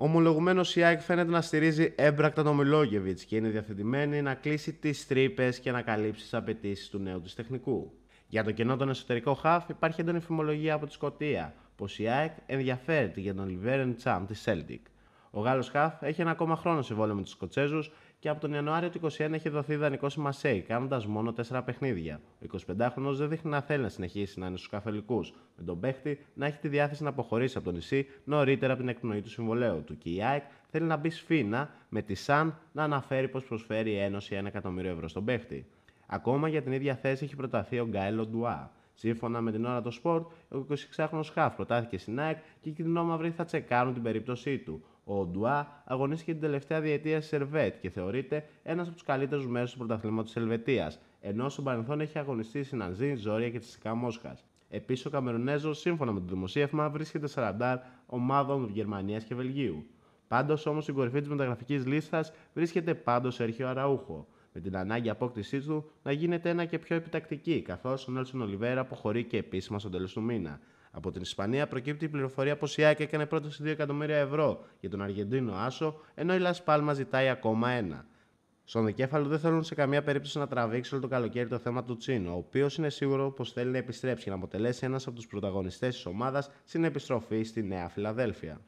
Ομολογουμένως η ΑΕΚ φαίνεται να στηρίζει έμπρακτα τον Μιλόγεβιτ και είναι διαθετημένη να κλείσει τις τρύπες και να καλύψει τις απαιτήσεις του νέου της τεχνικού. Για το κενό των εσωτερικών χαφ υπάρχει έντονη φημολογία από τη Σκωτία πως η ΑΕΚ ενδιαφέρεται για τον Λιβέρεν Τσάμ της Celtic. Ο Γάλλος Χαφ έχει ένα ακόμα χρόνο συμβόλαιο με τους Σκοτσέζους και από τον Ιανουάριο του 2021 έχει δοθεί ιδανικό στη Μασέη, κάνοντας μόνο 4 παιχνίδια. Ο 25χρονο δεν δείχνει να θέλει να συνεχίσει να είναι στους καθολικού, με τον παίχτη να έχει τη διάθεση να αποχωρήσει από το νησί νωρίτερα από την εκπνοή του συμβολέου του. Και η ΑΕΚ θέλει να μπει σφίνα με τη ΣΑΝ να αναφέρει πως προσφέρει η Ένωση 1 εκατομμύριο ευρώ στον παίχτη. Ακόμα για την ίδια θέση έχει προταθεί ο Γκάιλο Ντουά. Σύμφωνα με την ώρα το σπορτ, ο 26χρονο Χαφ προτάθηκε στην ΑΕΚ και η κοινωνία θα τσεκάρουν την περίπτωσή του. Ο Ντουά αγωνίστηκε την τελευταία διετία στη Σερβέτ και θεωρείται ένας από τους καλύτερους μέρου του πρωταθλήματος της Ελβετίας, ενώ στον παρελθόν έχει αγωνιστεί στην Ανζίνη, Ζόρια και τη Σικά Μόσχας. Επίσης, ο Καμερονέζο, σύμφωνα με το δημοσίευμα, βρίσκεται σε ραντάρ ομάδων Γερμανίας και Βελγίου. Πάντως, όμως, η κορυφή της μεταγραφικής λίστας βρίσκεται πάντως σε Έρχιο Αραούχο, με την ανάγκη απόκτησής του να γίνεται ένα και πιο επιτακτική, καθώς ο Νέλσον Ολιβέρα αποχωρεί και επίσημα στο τέλος του μήνα. Από την Ισπανία προκύπτει η πληροφορία πως η ΑΕΚ έκανε πρόταση 2 εκατομμύρια ευρώ για τον Αργεντίνο Άσο, ενώ η Λας Πάλμα ζητάει ακόμα ένα. Στον δικέφαλο δεν θέλουν σε καμία περίπτωση να τραβήξει όλο το καλοκαίρι το θέμα του Τσίνο, ο οποίος είναι σίγουρο πως θέλει να επιστρέψει και να αποτελέσει ένας από τους πρωταγωνιστές της ομάδας στην επιστροφή στη Νέα Φιλαδέλφια.